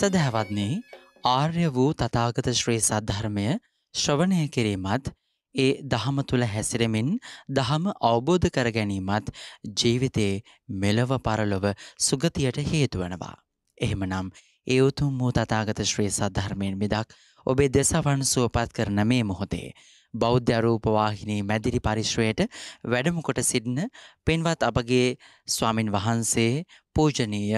සැදැහැවත්න්නේ ආර්ය වූ තතාගත ශ්‍රී සද්ධර්මය ශ්‍රවණය කිරීමත් ඒ දහම තුළ හැසිරෙමින් දහම අවබෝධ කර ගැනීමත් ජීවිතයේ මෙලව පරලොව සුගතියට හේතුවනවා. එහෙමනම් ඒ උතුම් වූ තතාගත ශ්‍රී සද්ධර්මයෙන් මිදක් ඔබේ දෙසවන් සුවපත් කරන මේ මොහොතේ බෞද්ධ අරූපවාහිනී මැදිරි පරිශ්වයට වැඩමකොට සිටින පින්වත් අපගේ ස්වාමින් වහන්සේ පූජනීය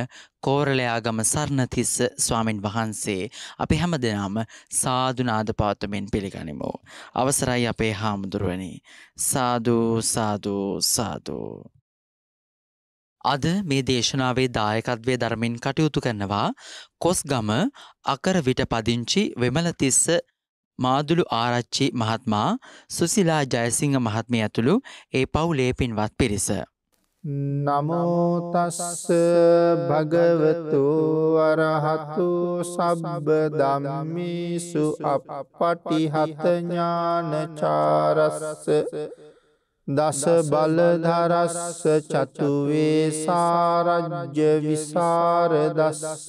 කෝරලයාගම සරණතිස්ස ස්වාමින් වහන්සේ අපි හැමදෙනාම සාධනාද පාතුමෙන් පිළිගනිමු. අවසරයි අපේ හාමුදුරුවනි. සාධූ සාධූ සාධූ. අද මේ දේශනාවේ දායකත්වය ධර්මින් කටයුතු කරනවා කොස්ගම අකර විට පදිංචි වෙමලතිස්ස මාදුළු ආරච්චි මහත්මා සුසිලා ජයසිංහ මහත්මිය ඇතුළු ඒ පවුලේ පින්වත් පිරිස. නමෝතස්ස භගවතු වරහතු සබ්බ දම්මිසු අප පටිහතඥානචාරස්ස දස බලධරස්ස චතුවේ සාරජ්‍ය විසාරදස්ස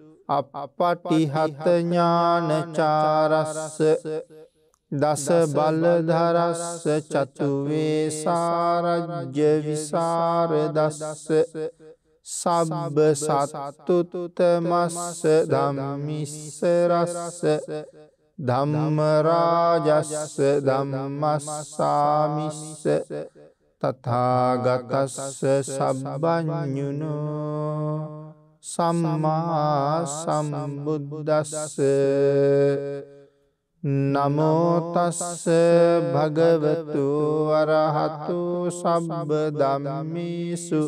අපටිහත ඥානචාරස්ස දස බලධරස්ස චතුවේ සාරජ්‍ය විසාර දස්ස සබ්බ සත්තුතුතමස්ස දමමිස්සරස්ස ධම්මරාජස්ස දම්මස්සාමිස්ස තතාගතස්ස සබ්බඥුණෝ සම්මා සම්බුද්දස්ස නමෝතස්ස භගවතු වරහතු සබ්බ දම්මිසු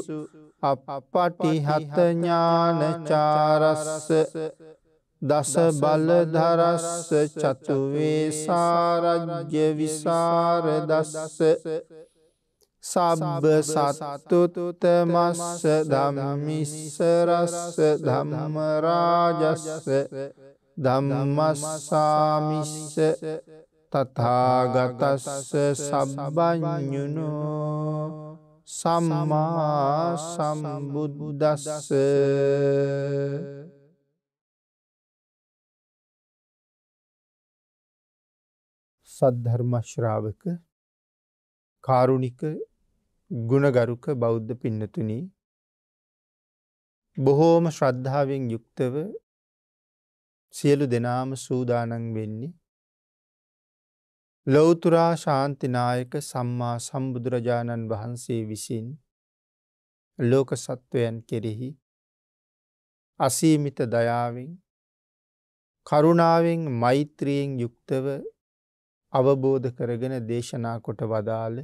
අප පටිහතඥානචාරස්ස දස බලධරස්ස චතුවේ සාරජ්‍ය විසාරදස්ස සබ්බ සත්තුත මස්ස ධම්මිස්ස රස්ස ධම්ම රාජස්ස ධම්මස්සාමිස්ස තථාගතස්ස සබ්බඤුනෝ සම්මා සම්බුද්දස්ස සද්ධර්ම ශ්‍රාවක කාරුණික ගුණගරුක බෞද්ධ පින්නතුනී බොහෝම ශ්‍රද්ධාවෙන් යුක්තව සියලු දෙනාම සූදානන් වෙන්නේ ලොවතුරා ශාන්තිනායක සම්මා සම්බුදුරජාණන් වහන්සේ විසින් ලෝක සත්වයන් කෙරෙහි අසීමිත දයාවෙන් කරුණාවෙන් මෛත්‍රියෙන් යුක්තව අවබෝධ කරගෙන දේශනා කොට වදාළ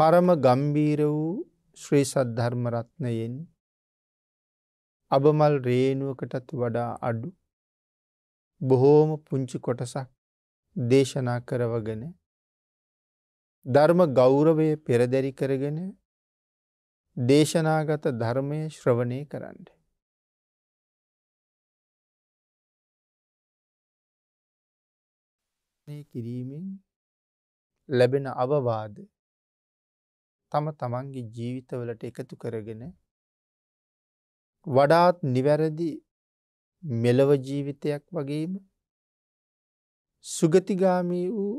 පරම ගම්බීර වූ ශ්‍රී සද්ධර්මරත්නයෙන් අබමල් රේනුවකටත් වඩා අඩු බොහෝම පුංචි කොටසක් දේශනා කරවගෙන ධර්ම ගෞරවය පෙරදැරි කරගෙන දේශනාගත ධර්මය ශ්‍රවණය කරන්න. කිරීමෙන් ලැබෙන අවවාද තම තමන්ගේ ජීවිතවලට එකතු කරගෙන වඩාත් නිවැරදි මෙලව ජීවිතයක් වගේම සුගතිගාමී වූ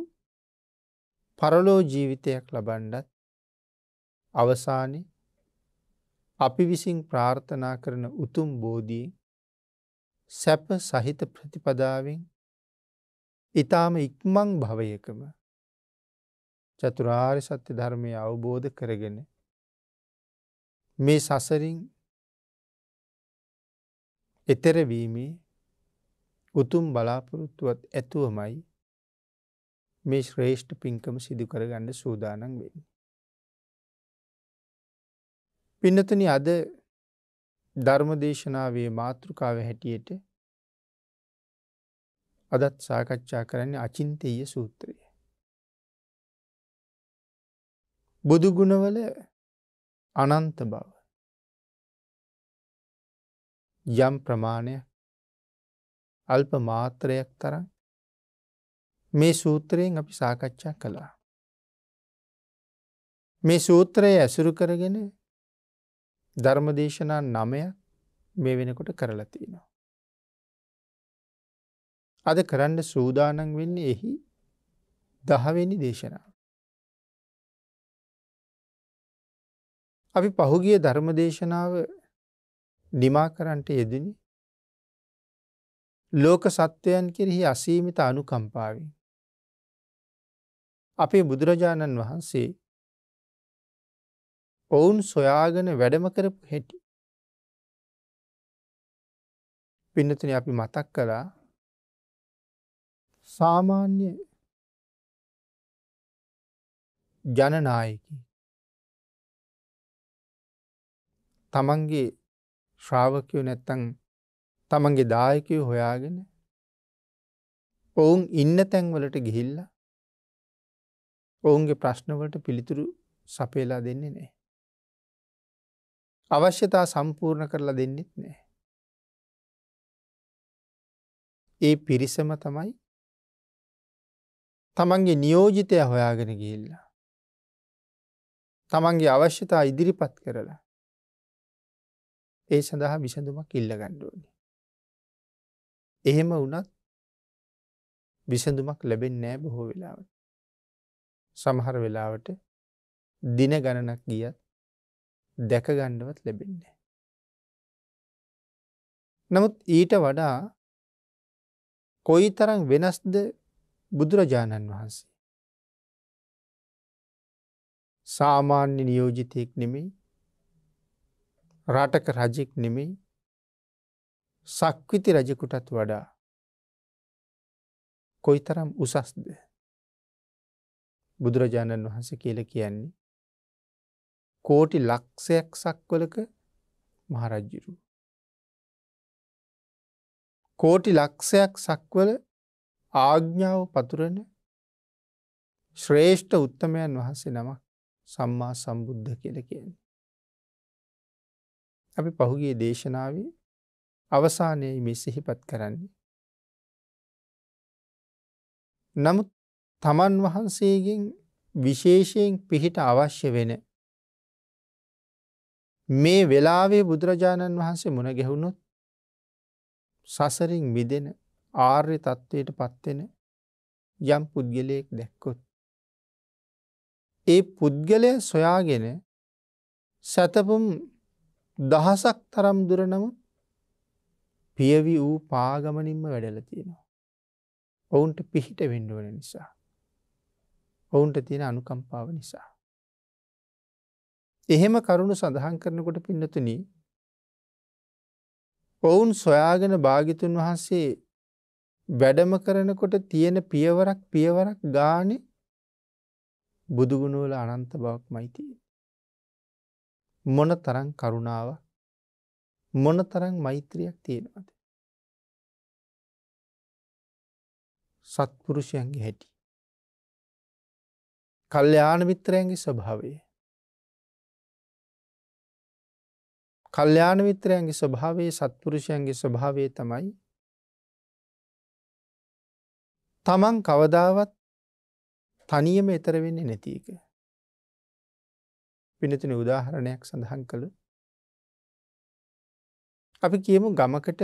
පරලෝ ජීවිතයක් ලබන්ඩත් අවසානි අපි විසින් ප්‍රාර්ථනා කරන උතුම් බෝධී සැප සහිත ප්‍රතිපදාවෙන් ඉතාම ඉක්මං භවයකම චතුරාර් සත්‍ය ධර්මය අවබෝධ කරගෙන මේ සසරින් එතරවීමේ උතුම් බලාපොරොත්තුවත් ඇතුවමයි මේ ශ්‍රේෂ්ඨ පින්කම සිදුකරගන්න සූදානන් වෙන්න. පින්නතන අද ධර්මදේශනාවේ මාතෘකාව හැටියට අදත් සාකච්ඡා කරන්න අචින්තීය සූත්‍රය. බුදුගුණවල අනන්ත බව යම් ප්‍රමාණයක් අල්ප මාත්‍රයක් තරන් මේ සූත්‍රයෙන් අපි සාකච්ඡා කළා. මේ සූත්‍රයේ ඇසුරු කරගෙන ධර්මදේශනා නමයක් මේ වෙනකොට කරලතිනවා. අද කරන්න සූදානන් වෙන්න එහි දහවෙනි දේශනාව. අපි පහුගිය ධර්මදේශනාව නිමා කරන්ට යෙදිනි ලෝක සත්වයන් කෙරෙහි අසීමිත අනුකම්පාවෙන්. අපේ බුදුරජාණන් වහන්සේ ඔවුන් සොයාගෙන වැඩම කරපු හෙටි. පින්නතින අපි මතක් කළා සාමාන්‍ය ජනනායකි තමන්ගේ ශ්‍රාවකයෝ නැත්තං තමන්ගේ දායකයෝ හොයාගෙන ඔවුන් ඉන්න තැන්වලට ගිහිල්ල ඔවුන්ගේ ප්‍රශ්නවලට පිළිතුරු සපේලා දෙන්නේ නෑ. අවශ්‍යතා සම්පූර්ණ කරලා දෙන්නෙත් නෑ. ඒ පිරිසම තමයි තමන්ගේ නියෝජිතය හොයාගෙන ගිහිල්ලා. තමන්ගේ අවශ්‍යතා ඉදිරිපත් කරලා ඒ සඳහා විසඳුමක් ඉල්ල ගණ්ඩුවනි. එහෙම වනත් විසඳුමක් ලැබෙන් නෑ බොහෝ වෙලාවට. සමහර වෙලාවට දින ගණනක් ගියත් දැකගණ්ඩවත් ලැබෙන්නේ. නමුත් ඊට වඩා කොයි තරං වෙනස්ද බුදුරජාණන් වහන්සේ. සාමාන්‍ය නියෝජිතයෙක් නෙමෙයි රටක රජෙක් නෙමෙයි සක්විති රජකුටත් වඩා කොයි තරම් උසස්ද බුදුරජාණන් වහන්ස කියල කියන්නේ කෝටි ලක්ෂයක් සක්වලක මහරජ්ජිරු කෝටි ලක්ෂයක් සක්වල ආග්ඥාව පතුරන ශ්‍රේෂ්ඨ උත්තමයන් වහන්සේ නමක් සම්මා සම්බුද්ධ කියල කියන්නේ. අපි පහුගේ දේශනාවේ අවසානයේ මේ සිහිපත් කරන්නේ. නමුත් තමන් වහන්සේගෙන් විශේෂයෙන් පිහිට අවශ්‍ය වෙන මේ වෙලාවේ බුදුරජාණන් වහන්සේ මුණ ගැහුණොත් සසරින් මිදෙන ආර්ය තත්ත්වයට පත්වෙන යම් පුද්ගලයෙක් දැක්කොත්. ඒ පුද්ගලය සොයාගෙන සැතපුම් දහසක් තරම් දුරනම පියවි වූ පාගමනින්ම වැඩල තියෙනවා. ඔවුන්ට පිහිට වෙන්ඩුවන නිසා. ඔවුන්ට තියෙන අනුකම්පාව නිසා. එහෙම කරුණු සඳහන් කරනකොට පින්නතුන ඔවුන් සොයාගෙන භාගිතුන් වහන්සේ වැඩම කරනකොට තියෙන පියවරක් පියවරක් ගානෙ බුදුගුණුවල අනන්ත බවක් මයිතිය. මොන තරං කරුණාව මොන තරං මෛත්‍රියක් තියෙනවද. සත්පුරුෂයන්ගේ හැටි. කල්්‍යයාන මිත්‍රයන්ගේ ස්වභාවය. කල්්‍යයාන මිත්‍රයන්ගේ ස්වභාවේ සත්පුරුෂයන්ගේ ස්වභාවය තමයි තමන් කවදාවත් තනියම එතරවෙන්නේ නැතික. පිනතින උදාහරණයක් සඳහන් කළ අපි කියමු ගමකට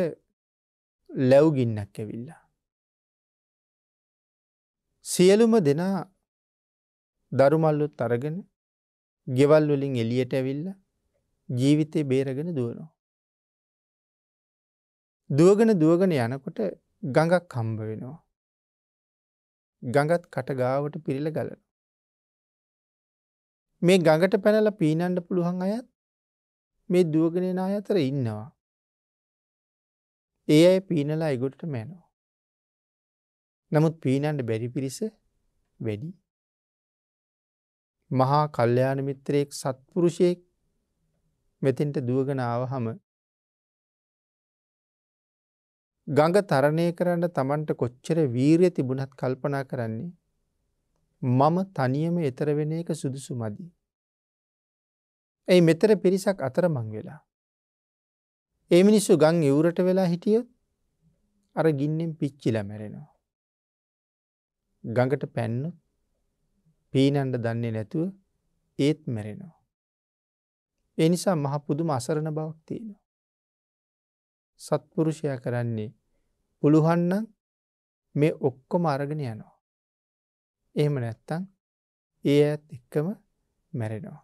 ලැව්ගින්නක් ඇවිල්ලා. සියලුම දෙනා දරුමල්ලුත් අරගෙන ගෙවල් වලින් එලියට ඇවිල්ල ජීවිතය බේරගෙන දුවනවා. දුවගෙන දුවගෙන යනකොට ගඟක් කම්බ වෙනවා. ගඟත් කටගාවට පිරිල ගලන. මේ ගඟට පැනල පීනන්ඩ පුළුවන් අයත් මේ දුවගෙනෙන අතර ඉන්නවා. ඒ අය පීනලා ඉගොටට මැනෝ. නමුත් පීනන්ඩ බැරි පිරිස වැඩි. මහා කල්්‍යයාන මිත්‍රයෙක් සත්පුරුෂයෙක් මෙතින්ට දුවගෙනාව හම ගඟ තරණය කරන්න තමන්ට කොච්චර වීරය තිබුණත් කල්පනා කරන්නේ මම තනියම එතර වෙන එක සුදුසු මදී. ඇයි මෙතර පිරිසක් අතර මං වෙලා. ඒ මිනිස්සු ගං යවරට වෙලා හිටියොත් අර ගින්නෙන් පිච්චිල මැරෙනවා. ගඟට පැන්නොත් පීනන්ඩ දන්නේ නැතුව ඒත් මැරෙනවා. එනිසා මහ පුදුම අසරණ බවක් තියෙනවා. සත්පුරුෂය කරන්නේ පුළුහන්නන් මේ ඔක්කොම අරගෙන යනවා. එහෙම නැත්තං ඒ ඇත් එක්කම මැරෙනවා.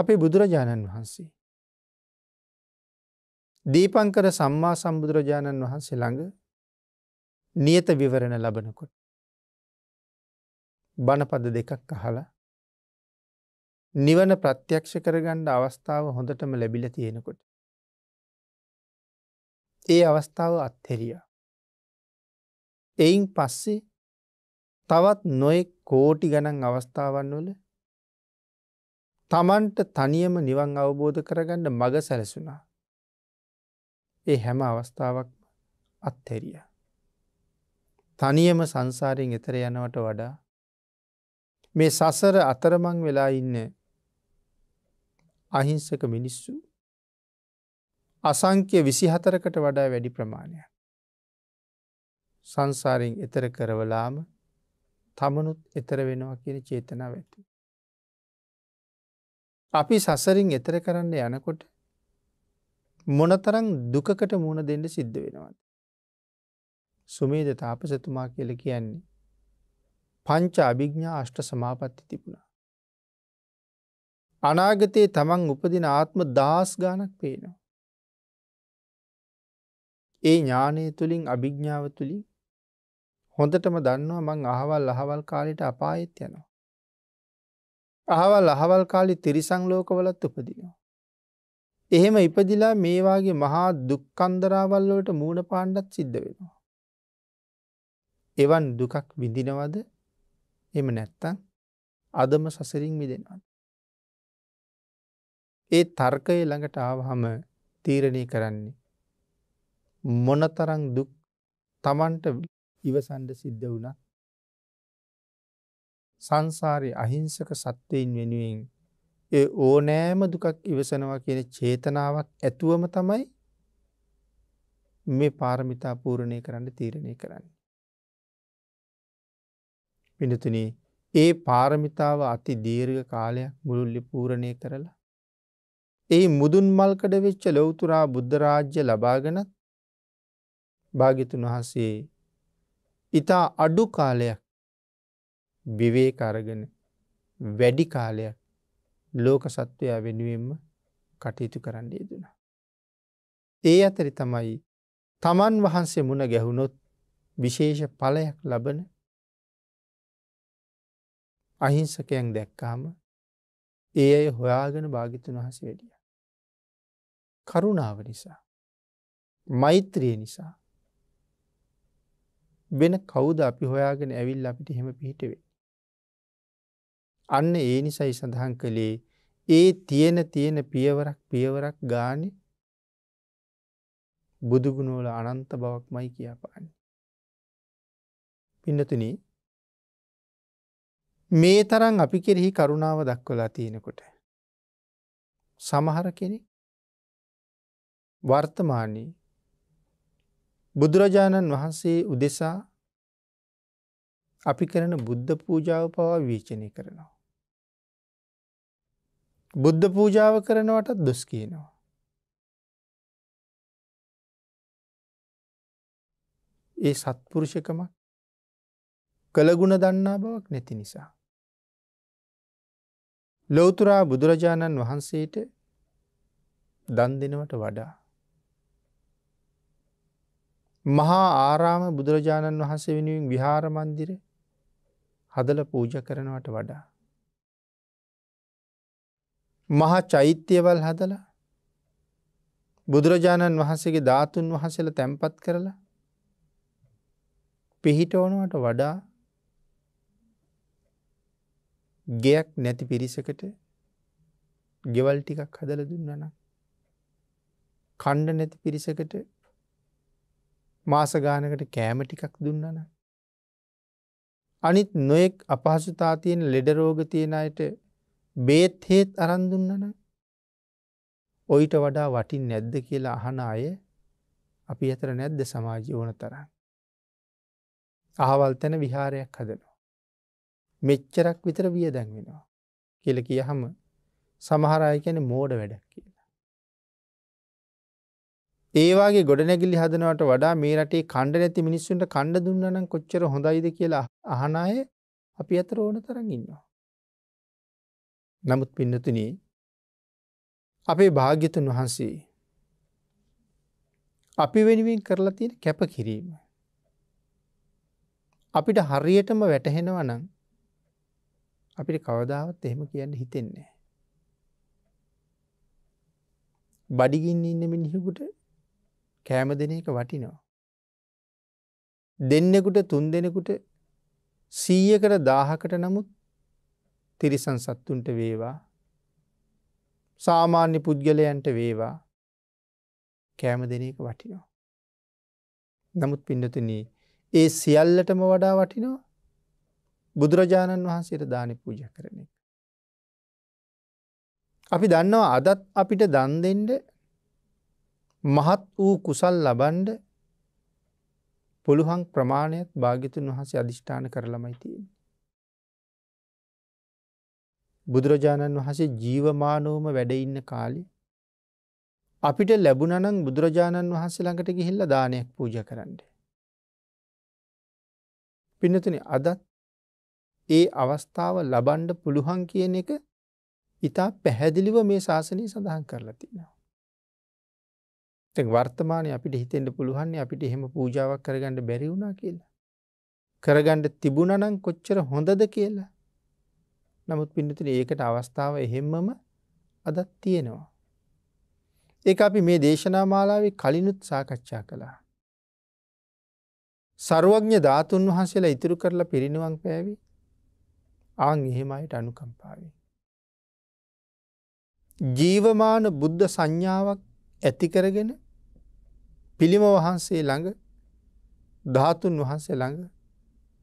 අපේ බුදුරජාණන් වහන්සේ. දීපංකර සම්මා සම්බුදුරජාණන් වහන්සේ ළඟ නියත විවරණ ලබනකොට. බණපද දෙකක් අහලා නිවන ප්‍රත්‍යක්ෂ කරගණ්ඩ අවස්ථාව හොඳටම ලැබිල තියෙනකොට. ඒ අවස්ථාව අත්හෙරියා. එයින් පස්සේ තවත් නොයෙක් කෝටි ගණන් අවස්ථාවන් වල තමන්ට තනියම නිවන් අවබෝධ කරගන්න මග සැලසුනා. ඒ හැම අවස්ථාවක්ම අත්හැරිය. තනියම සංසාරයෙන් එතර යනවට වඩා මේ සසර අතරමං වෙලා ඉන්න අහිංසක මිනිස්සු අසංක්‍ය විසිහතරකට වඩා වැඩි ප්‍රමාණයක්. සංසාරයෙන් එතර කරවලාම තමනුත් එතර වෙනවා කියන චේතනාව ඇති. අපි සසරින් එතර කරන්න යනකොට මොනතරං දුකකට මුණ දෙන්න සිද්ධ වෙනවාද. සුමේද තාපසතුමා කියල කියන්නේ. පංච අභිග්ඥා අෂ්ට සමාපත්ති තිබුණා. අනාගතයේ තමන් උපදින ආත්ම දහස් ගානක් පේනවා. ඒ ඥානය තුළින් අභිග්ඥාව තුළින් හොඳටම දන්නවා මං අහවල් අහවල් කාලෙට අපායෙත් යනවා. අහවල් අහවල් කාලි තිරිසං ලෝකවලත් උපදිනවා. එහෙම ඉපදිලා මේවාගේ මහා දුක්කන්දරාවල්ලෝට මූුණ පාණ්ඩත් සිද්ධ වෙනවා. එවන් දුකක් විඳිනවද එම නැත්තන් අදම සසරින් විදෙනවද. ඒ තර්කය ළඟට ආවහම තීරණය කරන්නේ. මොනතරං දුක් තමන්ට ඉවසන්ඩ සිද්ධ වුණ සංසාරය අහිංසක සත්වයින් වෙනුවෙන් ඒ ඕනෑම දුකක් ඉවසනවා කියන චේතනාවක් ඇතුවම තමයි මේ පාරමිතා පූරණය කරන්න තීරණය කරන්න. පිනතුනේ ඒ පාරමිතාව අති දීර්ඝ කාලයක් මුළුල්ලි පූරණය කරලා. ඒ මුදුන් මල්කඩ වෙච්ච ලොවතුරා බුද්ධරාජ්‍ය ලබාගෙනත් භාගිතුන් වහන්සේ ඉතා අඩු කාලයක් විවේක අරගෙන වැඩි කාලයක් ලෝක සත්වයා වෙනුවෙන්ම කටයුතු කරන්න යෙදනා. ඒ අතරි තමයි තමන් වහන්සේ මුණ ගැහුණොත් විශේෂ පලයක් ලබන අහිංසකයන් දැක්කාම ඒ අය හොයාගෙන භාගිතුන් වහස වැඩිය. කරුණාව නිසා මෛත්‍රිය නිසා වෙන කවුද අපි හොයාගෙන ඇවිල් අපිට හෙම පිහිටවේ. අන්න ඒ නිසයි සඳහන් කළේ ඒ තියෙන තියෙන පියවරක් පියවරක් ගාන බුදුගුණුවල අනන්ත බවක් මයි කියාපාන්න. පින්නතුන මේ තරන් අපි කෙරෙහි කරුණාව දක්වලා තියෙනකොට. සමහර කෙනෙ වර්තමානයේ බුදුරජාණන් වහන්සේ උදෙසා අපි කරන බුද්ධ පූජාව පවා වීචනය කරනවා. බුද්ධ පූජාව කරනවටත් දොස් කියනවා. ඒ සත්පුරුෂකම කළගුණ දන්නා බවක් නැති නිසා. ලෝතුරා බුදුරජාණන් වහන්සේට දන් දෙනවට වඩා මහා ආරාම බුදුරජාණන් වහන්සේ වෙනුවෙන් විහාරමන්දිර හදල පූජ කරනවට වඩා. මහා චෛත්‍යවල් හදල බුදුරජාණන් වහන්සේගේ ධාතුන් වහසල තැන්පත් කරලා පිහිටවනවට වඩා ගෙයක් නැති පිරිසකට ගෙවල් ටිකක් හදල දුන්නන කණ්ඩ නැති පිරිසකට මාසගානකට කෑම ටිකක් දුන්නන. අනිත් නොයෙක් අපහසුතා තියෙන ලෙඩරෝග තියෙන අයට බේත් හේත් අරන්දුන්නන. ඔයිට වඩා වටින් නැද්ද කියලා අහන අය අපි අතර නැද්ද සමාජ ඕන තරන්. අහවල් තැන විහාරයක් හදනවා. මෙච්චරක් විතර විය දැන්වෙනවා. කියල කිය හම සමහරය කැන මෝඩ වැඩක් කිය. ඒවාගේ ගොඩනැගිලි හදනවට වඩා මේ රටේ කණ්ඩ නැති මිනිස්සුන්ට කණ්ඩ දුන්නනම් කොච්චර හොඳයිද කියලා අහනාය අපි අතර ඕන තරගන්නවා. නමුත් පින්නතුන අපේ භාග්‍යතුන් වහන්සේ අපි වෙනුවෙන් කරලා තියෙන කැප කිරීම. අපිට හරියටම වැටහෙනවනම් අපිට කවදාවත් එහෙම කියන්න හිතෙන්නේ. බඩිගින් ඉන්න මිනිහකුට කෑම දෙන එක වටිනවා. දෙන්නෙකුට තුන් දෙනෙකුට සීයකට දාහකට නමුත් තිරිසන් සත්තුන්ට වේවා සාමාන්‍ය පුද්ගලයන්ට වේවා කෑම දෙන එක වටිනවා. නමුත් පින්නතුන ඒ සියල්ලටම වඩා වටිනවා බුදුරජාණන් වහන්සේට දාන පූජ කරන එක. අපි දන්නවා අදත් අපිට දන් දෙෙන්ඩ මහත් වූ කුසල් ලබන්ඩ පුළුහන් ප්‍රමාණයත් භාගිතුන් වහන්සේ අධිෂ්ඨාන කරළමයිතිය. බුදුරජාණන් වහසේ ජීවමානෝම වැඩඉන්න කාලි අපිට ලැබුණනන් බුදුරජාණන් වහන්සේ ළඟට ගිහිල්ල දානයක් පූජ කරන්න. පිනතුන අදත් ඒ අවස්ථාව ලබන්ඩ පුළුහන් කියන එක ඉතා පැහැදිලිව මේ ශාසනය සඳහන් කරලා තිනවා. තැන් වර්තමානය අපිට හිතෙන්ට පුළුවන්න්නේ අපිට එහෙම පූජාවක් කරගන්නඩ බැරි වුණා කියලා. කරගණ්ඩ තිබුණනං කොච්චර හොඳද කියලා. නමුත් පින්නතින ඒකට අවස්ථාව එහෙම්මම අදත් තියෙනවා. ඒ අපි මේ දේශනා මාලාවේ කලිනුත් සාකච්ඡා කළා. සරුවඥ ධාතුන් වහන්සේලා ඉතුරු කරලා පිරිනිවන් පෑවි ආං එහෙම අයට අනුකම්පාවේ. ජීවමාන බුද්ධ සංඥාවක් ඇතිකරගෙන පිළිම වහන්සේ ළඟ ධාතුන් වහන්සේ ළඟ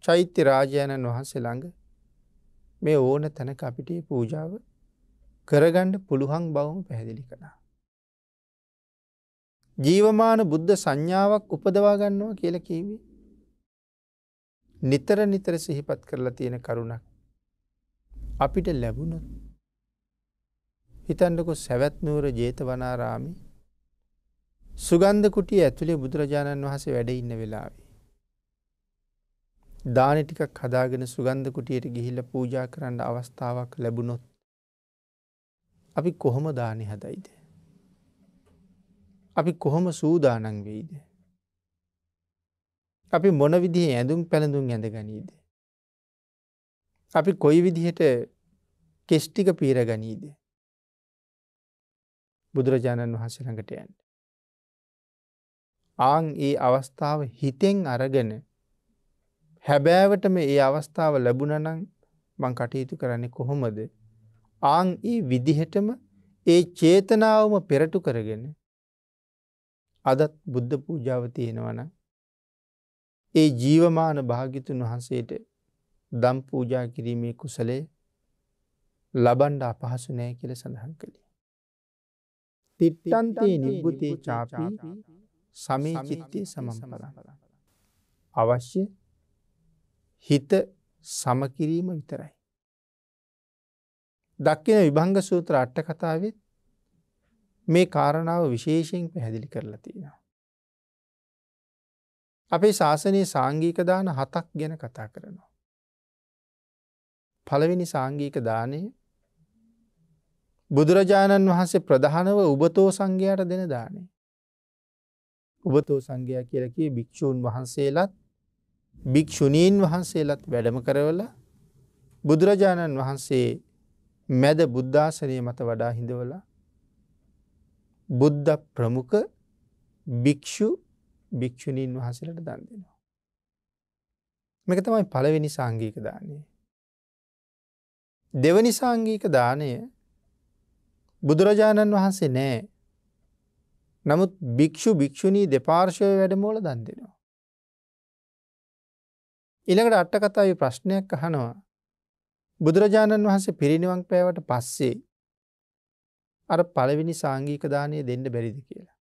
චෛත්‍ය රාජයණන් වහන්සේ ළඟ මේ ඕන තැනක අපිට පූජාව කරගණ්ඩ පුළුහන් බවම පැහැදිලි කළා. ජීවමාන බුද්ධ සංඥාවක් උපදවා ගන්නවා කියල කීවේ. නිතර නිතර සිහිපත් කරලා තියෙන කරුණක්. අපිට ලැබුණොත් හිතන්ඩකො සැවැත්නූර ජේතවනාරාමි සුගන්ධ කුටිය ඇතුළේ බුදුරජාණන් වහසේ වැඩඉන්න වෙලාවේ. දාන ටිකක් හදාගෙන සුගන්ධ කුටියට ගිහිල්ල පූජා කරන්න අවස්ථාවක් ලැබුණොත්. අපි කොහොම දානි හදයිද. අපි කොහොම සූදානන් වෙයිද. අපි මොන විදිහේ ඇඳුම් පැළඳුම් ඇඳ ගනීද. අපි කොයි විදිහට කෙස්්ටික පීර ගනීද. බුදුරජාණන් වහසළඟට යන්ට. ආං ඒ අවස්ථාව හිතෙන් අරගෙන හැබෑවට මේ ඒ අවස්ථාව ලැබුණනං මං කටයුතු කරන්නේ කොහොමද. ආං ඒ විදිහටම ඒ චේතනාවම පෙරටු කරගෙන අදත් බුද්ධ පූජාව තියෙනවන ඒ ජීවමාන භාගිතුන් වහන්සේට දම් පූජා කිරීමේ කුසලේ ලබන්ඩ අපහසු නෑ කියල සඳහන් කළේ. තිට්ටන්තේ නිබ්බුතේ චාපී සමී චිත්තය සමම්පරන්න. අවශ්‍ය හිත සමකිරීම විතරයි. දක්කින විභංග සූත්‍ර අට්ට කතාවත් මේ කාරණාව විශේෂයෙන් පැහැදිලි කරලා තියෙනවා. අපේ ශාසනයේ සාංගීක දාන හතක් ගැන කතා කරනවා. පළවෙනි සාංගීක දානය බුදුරජාණන් වහන්සේ ප්‍රධානව උබතෝ සංඝයාට දෙන දානේ. උබතෝ සංඝයා කියලකි භික්‍ෂූන් වහන්සේලත් භික්‍ෂුණීන් වහන්සේලත් වැඩම කරවල බුදුරජාණන් වහන්සේ මැද බුද්ධාසනය මත වඩා හිඳවල බුද්ධ ප්‍රමුඛ භික්‍ෂු භික්‍ෂුණීන් වහසලට දන් දෙෙනවා. මෙක තමයි පළවෙනි සංගීක දානය. දෙවනි සංගීක දානය බුදුරජාණන් වහන්සේ නෑ නමුත් භික්‍ෂු භික්‍ෂුණී දෙපාර්ශවය වැඩමෝල දන් දෙෙනවා. ඉළඟට අට්ටකතාව ප්‍රශ්නයක් අහනවා. බුදුරජාණන් වහන්සේ පිරිනිවන් පෑවට පස්සේ අර පළවිනි සාංගීක දානය දෙන්න බැරිදි කියලා.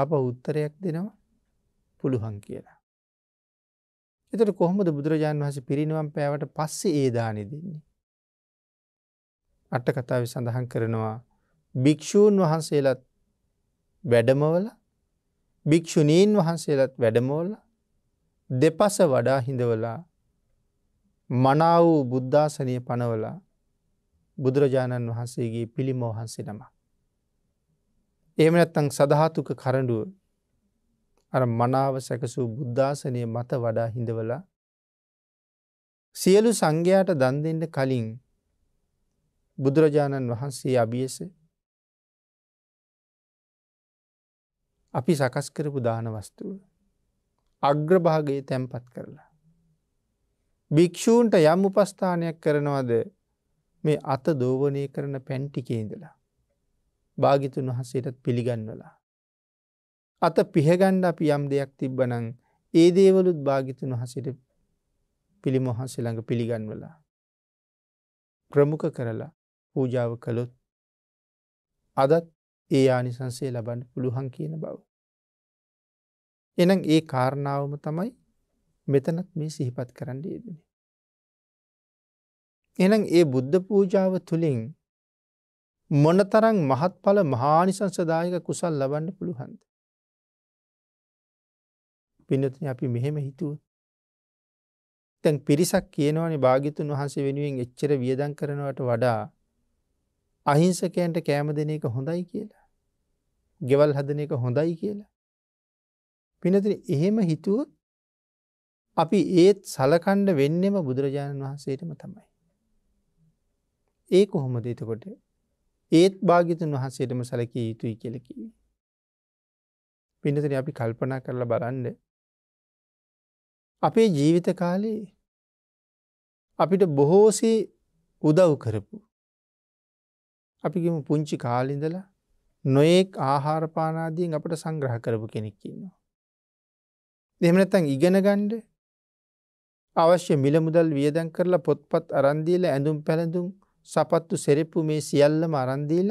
අප උත්තරයක් දෙනවා පුළුහන් කියලා. එතට කොහොමද බුදුරජාණන් වහස පිරිනිවන් පෑවට පස්සේ ඒ දානෙ දෙන්නේ. අට්ට කතාව සඳහන් කරනවා භික්‍ෂූන් වහන්සේලත් වැඩමවල භික්‍ෂුණීන් වහන්සේලත් වැඩමෝල්ල දෙපස වඩා හිඳවලා මනාව වූ බුද්ධාසනය පනවලා බුදුරජාණන් වහන්සේගේ පිළිමෝහන්සෙනම. එහමනැත්තං සදහතුක කරඩුව අර මනාව සැකසූ බුද්ධාසනය මත වඩා හිඳවලා සියලු සංඝයාට දන්දෙන්ට කලින් බුදුරජාණන් වහන්සේ අභියස අපි සකස් කරපු දානවස්තුව අග්‍රභාගේ තැන්පත් කරලා. භික්‍ෂූන්ට යම් උපස්ථානයක් කරනවද මේ අත දෝවනය කරන පැන්ටිකේදලා. භාගිතුන් වහසේටත් පිළිගන්නවලා. අත පිහගණ්ඩ අපි යම් දෙයක් තිබ්බනං ඒ දේවලුත් භාගිතුන් වහසට පිළිමොහන්සේ ළඟ පිළිගන්වලා. ප්‍රමුඛ කරලා පූජාව කළොත් අදත් ඒ ආනිසන්සේ ලබන්න පුළුවන් කියන බව. එනම් ඒ කාරණාවම තමයි මෙතනත් මේ සිහිපත් කරන්න යෙදෙන. එනම් ඒ බුද්ධ පූජාව තුළින් මොනතරං මහත්ඵල මහානිසංසදායක කුසල් ලබන්න පුළුහන්ද. පිනතින අපි මෙහෙම හිතුව. තැන් පිරිසක් කියනවනි භාගිතුන් වහන්සේ වෙනුවෙන් එච්චර වියදන් කරනවට වඩා අහිංසකයන්ට කෑම දෙන එක හොඳයි කියලා. ගෙවල් හදන එක හොඳයි කියලා. පිනතින එහෙම හිතුවොත් අපි ඒත් සලකණ්ඩ වෙන්නෙම බුදුරජාණන් වහන්සේටම තමයි. ඒ කොහොමද එතකොට ඒත් භාගිතන් වහන්සේටම සලකී යුතුයි කෙලකිව. පිනතින අපි කල්පනා කරලා බලන්න අපේ ජීවිත කාලේ අපිට බොහෝසේ උදව් කරපු. අපිගම පුංචි කාලින්දලා නොයෙක් ආහාරපානාදීන් අපට සංග්‍රහ කරපු කෙනෙක්කින්නවා. දෙමනැත්තන් ඉගෙන ගණ්ඩ අවශ්‍ය මිලමුදල් වියදන් කරලා පොත්පත් අරන්දීල ඇඳුම් පැළඳුම් සපත්තු සෙරෙප්පු මේ සියල්ලම අරන්දීල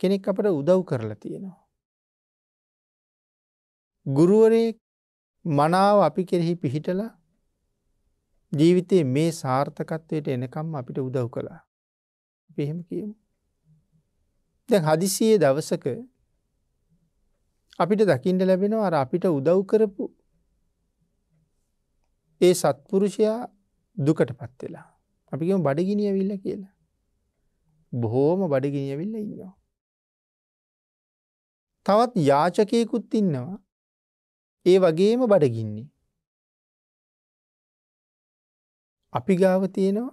කෙනෙක් අපට උදව් කරලා තියෙනවා. ගුරුවරේ මනාව අපි කෙරෙහි පිහිටල ජීවිතයේ මේ සාර්ථකත්වයට එනකම් අපිට උදව් කළා. පිහෙම කියමු. දැ හදිසියේ දවසක අපිට දකිින්ට ලැබෙනවා අර අපිට උදව් කරපු ඒ සත්පුරුෂයා දුකට පත්වෙලා අපිම බඩගිනිය විල්ල කියලා බොහෝම බඩගිනිය විල්ල ඉන්නවා තවත් යාචකයකුත් ඉන්නවා ඒ වගේම බඩගින්නේ අපි ගාව තියෙනවා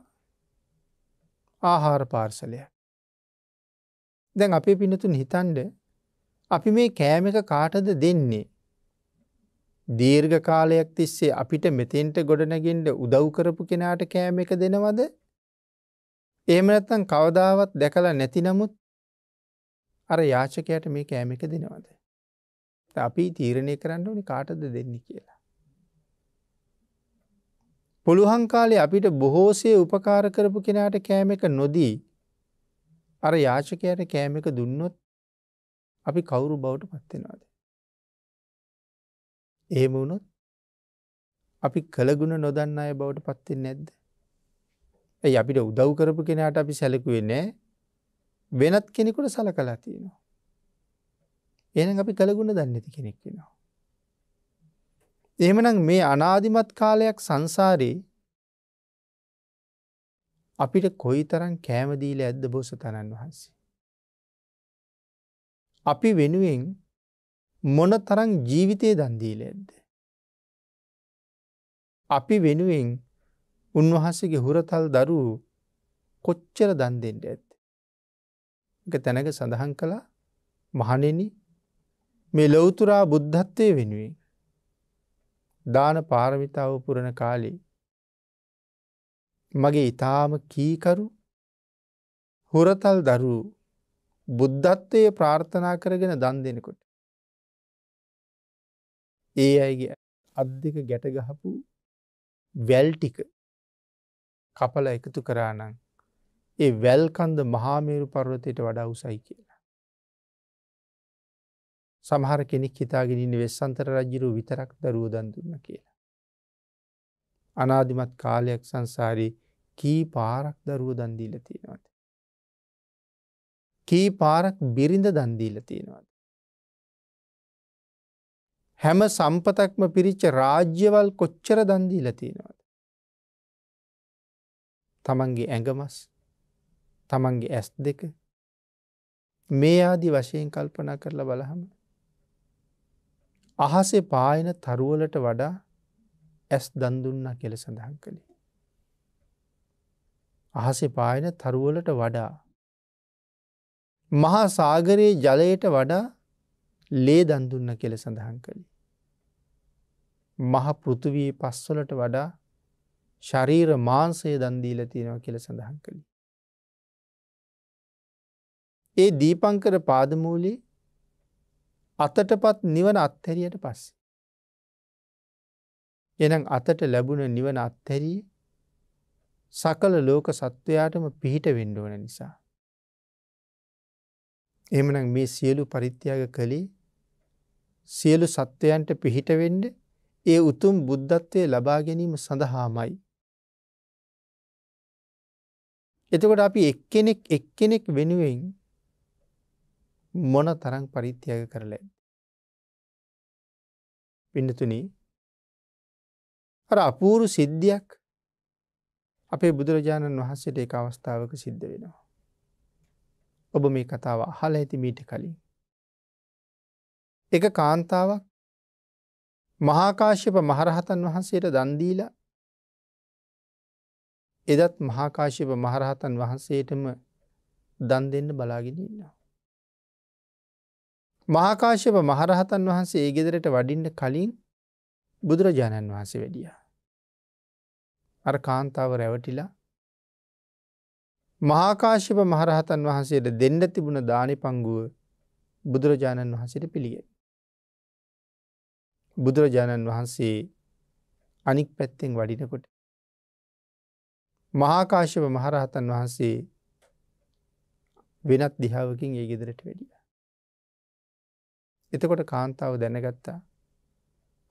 ආහාර පාර්සලයක් දැන් අපේ පිනතුන් හිතන්ඩ අපි මේ කෑම එක කාටද දෙන්නේ. දීර්ඝ කාලයක් තිස්සේ අපිට මෙතෙන්ට ගොඩනගෙන්ට උදව් කරපු කෙනාට කෑම එක දෙනවද. එහෙම නැත්තන් කවදාවත් දැකලා නැති නමුත් අර යාචකයට මේ කෑම එක දෙනවද. අපි තීරණය කරන්න ඕනි කාටද දෙන්න කියලා. පුළුහන් කාලේ අපිට බොහෝසේ උපකාර කරපු කෙනාට කෑම එක නොදී අර යාචකයට කෑමක දුන්නොත් අපි කවුරු බවට පත්වෙනවාද. ඒම වුණොත් අපි කළගුණ නොදන්න අය බවට පත්වෙන් නැද්ද. ඇයි අපිට උදව් කරපු කෙනට අපි සැලකුවේ නෑ වෙනත් කෙනෙකුට සල කලා තියෙනවා. එන අපි කළගුණ දන්නති කෙනෙක් වෙනවා. එහෙමනම් මේ අනාධිමත් කාලයක් සංසාරයේ අපිට කොයි තරන් කෑමදීල ඇද්ද බෝසතණන් වහන්සේ. අපි වෙනුවෙන් මොන තරං ජීවිතය දන්දීල ඇද්ද. අපි වෙනුවෙන් උන්වහන්සගේ හුරතල් දරූ කොච්චර දන් දෙෙන්ට ඇත්. එක තැනක සඳහන් කළා මහනෙන මේ ලොවතුරා බුද්ධත්වය වෙනුවෙන් දාන පාරමිතාව පුරණ කාලේ මගේ ඉතාම කීකරු හුරතල් දරු බුද්ධත්වය ප්‍රාර්ථනා කරගෙන දන් දෙනකොට. ඒ අයගේ අධික ගැටගහපු වැල්ටික කපල එකතු කරානං ඒ වැල්කන්ද මහාමේරු පර්වතයට වඩා උසයි කියලා. සමහර කෙනෙක් හිතාගෙනන්න වෙස්සන්තර රජරු විතරක් දරුව දන්දුන්න කියලා. අනාධිමත් කාලයක් සංසාරී කී පාරක් දරුව දන්දීල තියෙනවද. කී පාරක් බිරිඳ දන්දීල තියෙනවද. හැම සම්පතක්ම පිරිච්ච රාජ්‍යවල් කොච්චර දන්දීල තියෙනවද. තමන්ගේ ඇඟමස් තමන්ගේ ඇස් දෙක මේ ආදි වශයෙන් කල්පනා කරලා බලහම අහසේ පායන තරුවලට වඩා ඇස් දන්දුන්නා කෙළ සඳහන් කළේ අහසේ පායන තරුවලට වඩා. මහා සාගරයේ ජලයට වඩා ලේ දන්දුන්න කෙළ සඳහන් කළි. මහ පෘතුවී පස්වලට වඩා ශරීර මාන්සය දන්දීල තියෙනව කෙළ සඳහන් කළි. ඒ දීපංකර පාදමූලි අතටපත් නිවන අත්හැරියට පස්සේ. එනම් අතට ලැබුණ නිවන අත්හැරී සකල ලෝක සත්වයාටම පිහිට වෙන්ඩුවන නිසා. එමන මේ සියලු පරිත්‍යයාග කළේ සියලු සත්වයන්ට පිහිටවෙන්ඩ ඒ උතුම් බුද්ධත්වය ලබා ගැනීම සඳහාමයි. එතකොට අපි එක්කෙනෙක් එක්කෙනෙක් වෙනුවෙන් මොන තරං පරිත්‍යයාග කරල ඇද. පිඩතුනී අර අපූරු සිද්ධියක් අපේ බුදුරජාණන් වහන්සේට ඒ අවස්ථාවක සිද්ධ වෙනවා. ඔබ මේ කතාව අහල ඇති මීට කලින්. එක කාන්තාවක් මහාකාශ්‍යප මහරහතන් වහන්සේට දන්දීල එදත් මහාකාශ්‍යප මහරහතන් වහන්සේටම දන් දෙන්න බලාගෙන ඉන්නවා. මහාකාශ්‍යප මහරහතන් වහන්සේ ඒ ගෙදරට වඩින්න කලින් බුදුරජාණන් වහන්සේ වැඩියා. අර කාන්තාව රැවටිලා මහාකාශිප මහරහතන් වහන්සේට දෙන්න තිබුණ දානි පංගුව බුදුරජාණන් වහන්සේට පිළිය. බුදුරජාණන් වහන්සේ අනික් පැත්තෙන් වඩිනකොට. මහාකාශව මහරහතන් වහන්සේ වෙනත් දිහාාවකින් ඒ ගෙදරට වැඩිය. එතකොට කාන්තාව දැනගත්තා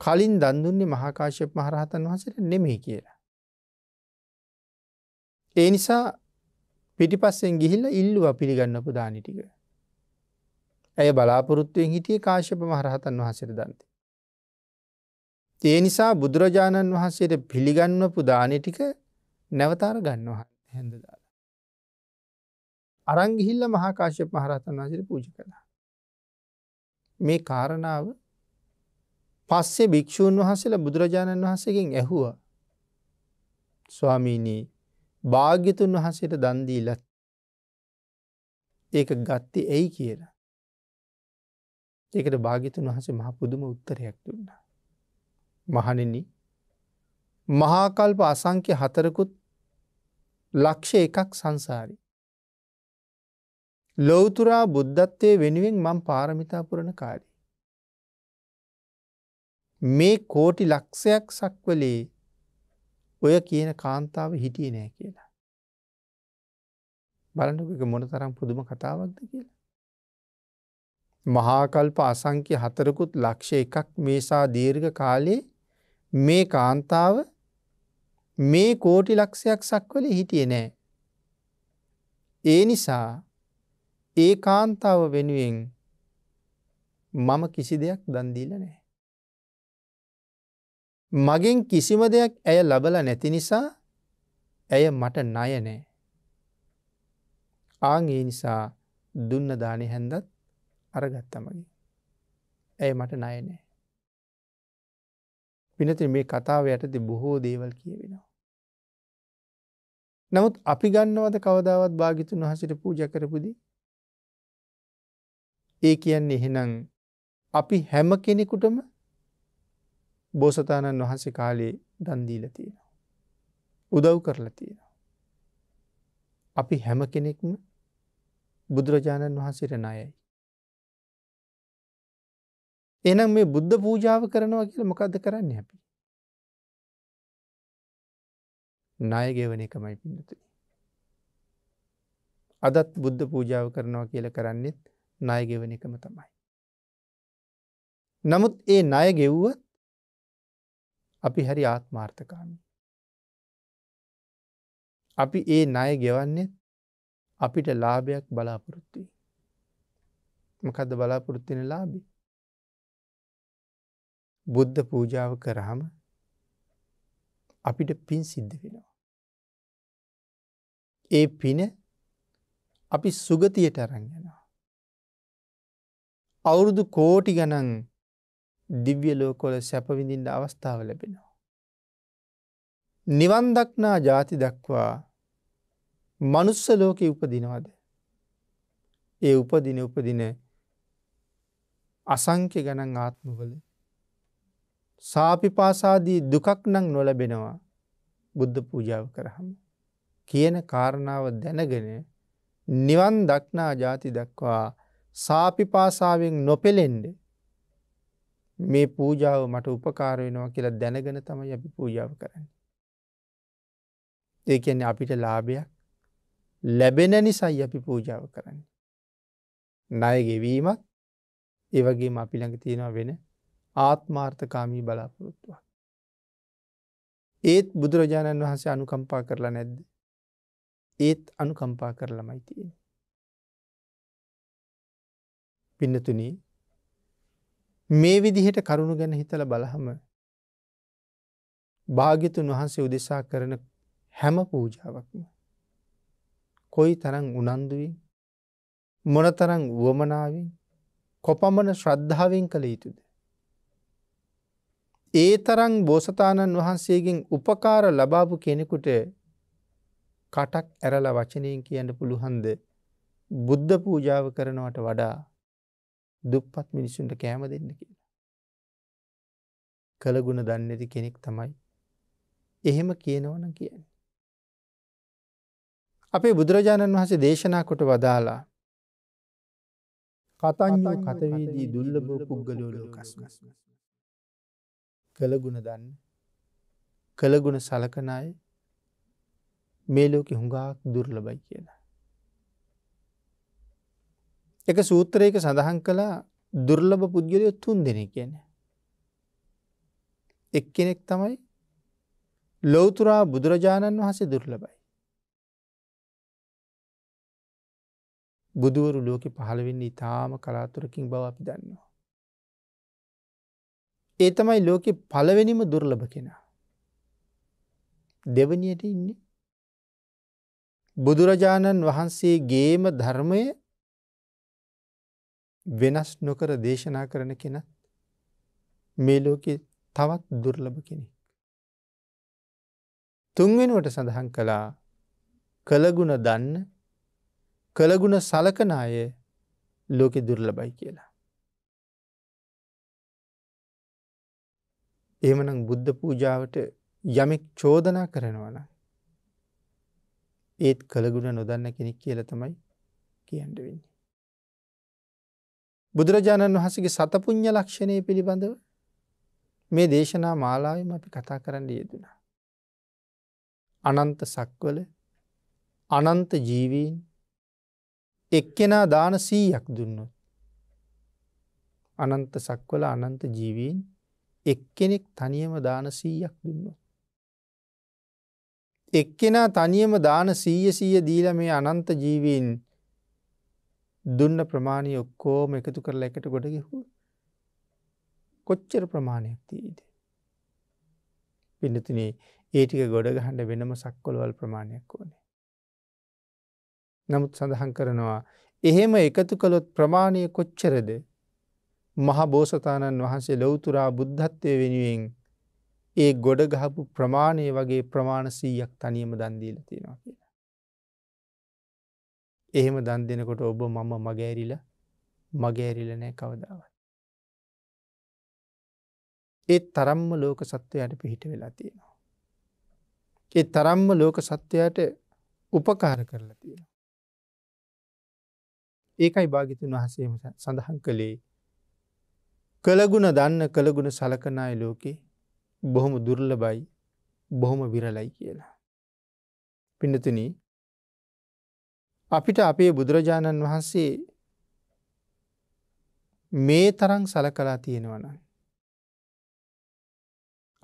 කලින් දන්දුන්නේ මහාකාශප මහරහතන් වහසට නෙමෙහි කියලා. ඒ නිසා පිටිපස්සෙන් ගිහිල්ල ඉල්ලුව පිළිගන්න පුදානිටික. ඇය බලාපොරොත්තුවෙන් හිටිය කාශප මහරහතන් වහසට දන්තේ. ඒ නිසා බුදුරජාණන් වහන්සේට පිළිගන්නපු දානෙටික නැවතාර ගන්නවා හැඳදාලා. අරංගිහිල්ල මහාකාශය පහරහතන් වහසට පූජ කළා. මේ කාරණාව පස්සේ භික්‍ෂූන් වහසල බුදුරජාණන් වහසකින් ඇහුව ස්වාමීනී භාග්‍යතුන් වහන්සේට දන්දීලත් ඒක ගත්තේ ඇයි කියලා. ඒකට භාගිතුන් වහසේ මහ පුදුම උත්තරයක් දුන්න. මහනෙන මහාකල්ප අසංක්‍ය හතරකුත් ලක්ෂ එකක් සංසාරි. ලෝතුරා බුද්ධත්වය වෙනුවෙන් මං පාරමිතාපුරණ කාරී. මේ කෝටි ලක්ෂයක් සක්වලේ ඔය කියන කාන්තාව හිටිය නෑ කියලා. බලඩුක මොන තරම් පුදුම කතාවක්ද කියලා. මහාකල්ප අසංකය හතරකුත් ලක්ෂ එකක් මේසා දීර්ඝ කාලේ මේ කාන්තාව මේ කෝටි ලක්ෂයක් සක්වල හිටිය නෑ. ඒ නිසා ඒ කාන්තාව වෙනුවෙන් මම කිසි දෙයක් දන්දීල නෑ. මගෙන් කිසිම දෙයක් ඇය ලබල නැති නිසා ඇය මට ණය නෑ. ආගේ නිසා දුන්න දානය හැන්දත් අරගත්තමගේ. ඇය මට නයනෑ. පිනති මේ කතාව යටති බොහෝ දේවල් කියවෙනවා. නමුත් අපි ගන්නවද කවදාවත් භාගිතුන් වහසිට පූජ කරපුද. ඒ කියන්නේ එහෙනම් අපි හැම කෙනෙකුටම බෝසතාණන් වහන්සේ කාලේ දන්දීල තියෙනවා. උදව් කරලා තියෙනවා. අපි හැම කෙනෙක්ම බුදුරජාණන් වහන්සේට නයයි. එනම් මේ බුද්ධ පූජාව කරනවා කියල මොකක්ද කරන්න හැපි. නායගෙවන එකමයි පිඳතුන. අදත් බුද්ධ පූජාව කරනවා කියල කරන්නෙත් නායගෙවන එකම තමයි. නමුත් ඒ ණය ගෙව්වත් අපි හරි ආත්මාර්ථකාමි. අපි ඒ ණය ගෙවන්නේ අපිට ලාභයක් බලාපොරොත්තුයි. මකද බලාපොරොත්තින ලාබි. බුද්ධ පූජාව කරහම අපිට පින් සිද්ධ වෙනවා. ඒ පින අපි සුගතියට අරංගෙනවා. අවුරුදු කෝටි ගනන් දිව්‍ය ලෝකොල සැපවිඳින්ට අවස්ථාව ලැබෙනවා. නිවන් දක්නා ජාති දක්වා මනුස්ස ලෝකෙ උපදිනවද. ඒ උපදින උපදින අසංක්‍ය ගණන් ආත්මවල සාපිපාසාදී දුකක් නං නොලබෙනවා බුද්ධ පූජාව කරහම. කියන කාරණාව දැනගෙන නිවන් දක්නා ජාති දක්වා සාපිපාසාවෙන් නොපෙළෙන්ඩ මේ පූජාව මට උපකාර වෙනවා කියලා දැනගෙන තමයි අපි පූජාව කරන්න. ඒකන්නේ අපිට ලාභයක් ලැබෙන නිසයි අපි පූජාව කරන්න. ණය ගෙවීමත් ඒවගේම අපි ළඟ තියෙනවා වෙන ආත්මාර්ථකාමී බලාපොරොත්තුවක්. ඒත් බුදුරජාණන් වහන්සේ අනුකම්පා කරලා නැද්ද. ඒත් අනුකම්පා කරලමයි තියෙන. පින්නතුනී මේ විදිහට කරුණු ගැන හිතල බලහම භාගිතුන් වහන්සේ උදෙසා කරන හැම පූජාවක්ම. කොයි තරං උනන්දුවෙන් මොනතරං වුවමනාවෙන් කොපමණ ශ්‍රද්ධාවෙන් කළ යුතුද. ඒ තරං බෝසතාණන් වහන්සේගෙන් උපකාර ලබාපු කෙනෙකුට කටක් ඇරල වචනයෙන් කියන්න පුළුහන්ද බුද්ධ පූජාව කරනවට වඩා දුප්පත් මිනිසුන්ට කෑම දෙන්න කියලා. කළගුණ දන්නති කෙනෙක් තමයි. එහෙම කියනවන කියන්නේ. අපේ බුදුරජාණන් වහසේ දේශනා කොට වදාලා කතඥ කතවේදී දුල්ලබෝ පුද්ගලෝලෝ කස්ගස්. කළගුණ දන්න කළගුණ සලකනයි මේ ලෝකෙ හුඟාක් දුර්ලබයි කියලා. එක සූත්‍රයක සඳහන් කළා දුර්ලභ පුද්ගලයොත් තුන් දෙන කියන. එක් කෙනෙක් තමයි ලෝතුරා බුදුරජාණන් වහසේ දුර්ලබයි. බුදුවරු ලෝකෙ පහළවෙන්න ඉතාම කලාතුරකින් බව අපි දන්නවා. ඒ තමයි ලෝකෙ පළවෙනිම දුර්ලභ කෙනා. දෙවනියට ඉන්නේ. බුදුරජාණන් වහන්සේගේම ධර්මය වෙනස් නොකර දේශනා කරන කෙනත් මේ ලෝකෙ තවත් දුර්ලභ කෙනෙක්. තුන්වෙනුවට සඳහන් කළා කළගුණ දන්න කළගුණ සලකන අය ලෝකෙ දුර්ලබයි කියලා. එමනම් බුද්ධ පූජාවට යමෙක් චෝදනා කරනවන. ඒත් කළගුණ නොදන්න කෙනෙක් කියල තමයි කියන්න වෙන්නේ. බුදුරජාණන් වහසගේ සතපුං්ඥ ලක්ෂණය පිළිබඳව මේ දේශනා මාලායම අපි කතා කරන්න යෙදනා. අනන්ත සක්වල අනන්ත ජීවීන් එක්කෙනා දාන සීයක් දුන්නොත්. අනන්ත සක්වල අනන්ත ජීවීන් එක්කෙනෙක් තනියම දාන සීයක් දුන්නොත්. එක්කෙනා තනියම දාන සීය සීය දීල මේ අනන්ත ජීවීන් දුන්න ප්‍රමාණය ඔක්කෝම එකතු කරලා එකට ගොඩගෙහු. කොච්චර ප්‍රමාණයක් තිීද. පිඩතුනේ ඒටික ගොඩගහන්ඩ වෙනම සක්කොළවල් ප්‍රමාණයක් ඕනේ. නමුත් සඳහන් කරනවා එහෙම එකතු කළොත් ප්‍රමාණය කොච්චරද මහා බෝසතාණන් වහන්සේ ලොවතුරා බුද්ධත්වය වෙනුවෙන් ඒ ගොඩගහපු ප්‍රමාණය වගේ ප්‍රමාණසීයක් තනියම දන්දීල තියෙනවා කියලා. එහෙම දන් දෙනකොට ඔබ මම මගෑරිල මගෑරිල නෑ කවදාවත්. ඒ තරම්ම ලෝක සත්වයට පිහිට වෙලා තියෙනවා. ඒ තරම්ම ලෝක සත්වයට උපකාර කරලා තියෙන. ඒකයි භාගිතුන් වහසේම සඳහන් කළේ කළගුණ දන්න කළගුණ සලකනාය ලෝකේ බොහොම දුර්ලබයි බොහොම විරලයි කියලා. පිඩතුනී අපිට අපේ බුදුරජාණන් වහන්සේ මේ තරං සලකලා තියෙනවන.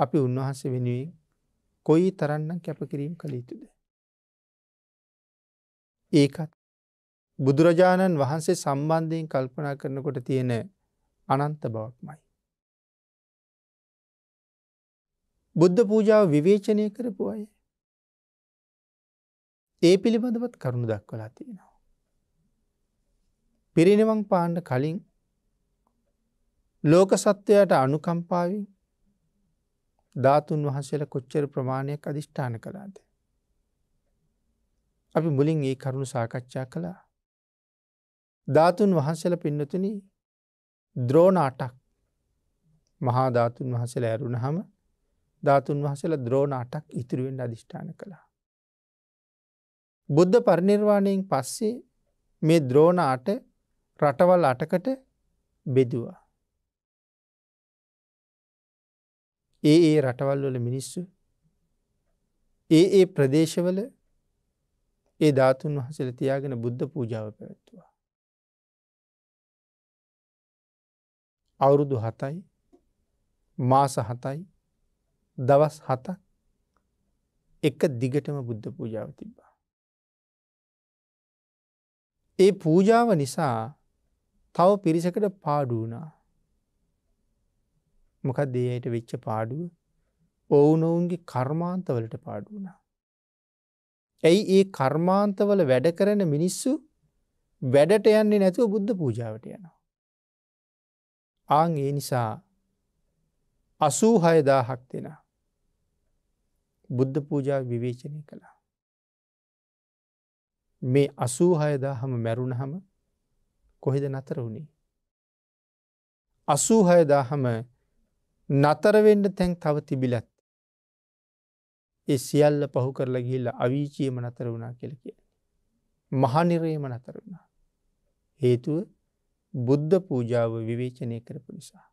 අපි උන්වහන්සේ වෙනුවෙන් කොයි තරන්නම් කැපකිරීම් කළ යුතුද. ඒකත් බුදුරජාණන් වහන්සේ සම්බන්ධයෙන් කල්පනා කරනකොට තියෙන අනන්ත බවක්මයි. බුද්ධ පූජාව විවේචනය කරපු අය ඒ පිළිබඳවත් කරුණු දක්වලා තියෙනවා. පිරිනිවන් පාණ්ඩ කලින් ලෝක සත්වයට අනුකම්පාවෙන් ධාතුන් වහන්සේල කොච්චර ප්‍රමාණයක් අධිෂ්ඨාන කළාද. අපි මුලින් ඒ කරුණු සාකච්ඡා කළා. ධාතුන් වහන්සල පින්නතුන ද්‍රෝණාටක් මහා ධාතුන් වහසල ඇරුණ හම ධාතුන් වහසල ද්‍රෝණාටක් ඉතිරුවෙන් අධිෂ්ඨාන කළා. බුද්ධ පරිනිර්වාණයෙන් පස්සේ මේ ද්‍රෝණ අට රටවල් අටකට බෙදවා. ඒ ඒ රටවල් වල මිනිස්සු ඒ ඒ ප්‍රදේශවල ඒ ධාතුන් වහසල තියාගෙන බුද්ධ පූජාව පැවැත්වා. අවුරුදු හතයි මාස හතයි දවස් හතක් එක දිගටම බුද්ධ පූජාව තිබ්බා. ඒ පූජාව නිසා තව පිරිසකට පාඩුවනා. මොකක් දේයට වෙච්ච පාඩුව ඔවුනොවුන්ගේ කර්මාන්තවලට පාඩුවනා. ඇයි ඒ කර්මාන්තවල වැඩ කරන මිනිස්සු වැඩට යන්නේ නැතුව බුද්ධ පූජාවට යනවා. ආං ඒ නිසා අසූ හයදාහක් දෙෙන බුද්ධ පූජාව විවේචනය කළා. මේ අසූහයදා හම මැරුණ හම කොහෙද නතර වුණේ. අසූහයදා හම නතරවෙන්ඩ තැන් තව තිබිලත්. ඒ සියල්ල පහු කරලා ගිල්ල අවීචියම නතර වුණා කෙල කිය. මහනිරේම නතර වුණා. හේතුව බුද්ධ පූජාව විවේචනය කරපු නිසා.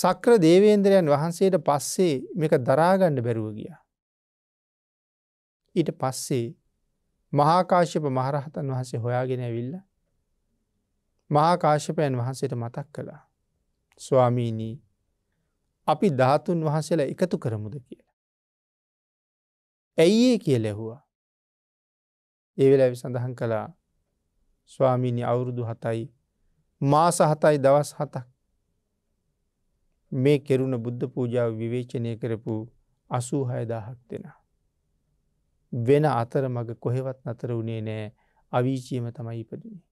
සක්‍ර දේවේන්ද්‍රයන් වහන්සේට පස්සේ මේක දරාගණ්ඩ බැරුව ගියා. ඊට පස්සේ මහාකාශ්‍යප මහරහතන් වහන්සේ හොයාගෙන විල්ල මහාකාශ්‍යපයන් වහන්සේට මතක් කළා ස්වාමීනී අපි ධාතුන් වහන්සේලා එකතු කරමුද කියලා. ඇයි ඒ කිය ලැහුවා ඒවෙල ඇවි සඳහන් කළා ස්වාමීණි අවුරුදු හතයි මාස හතයි දවස් හතක් මේ කෙරුණ බුද්ධ පූජාව විවේචනය කරපු අසූ හයදාහක් දෙෙන. වෙන අතර මග කොහෙවත් අතර වුණේ නෑ අවීචියම තමයි ඉපදුනේ.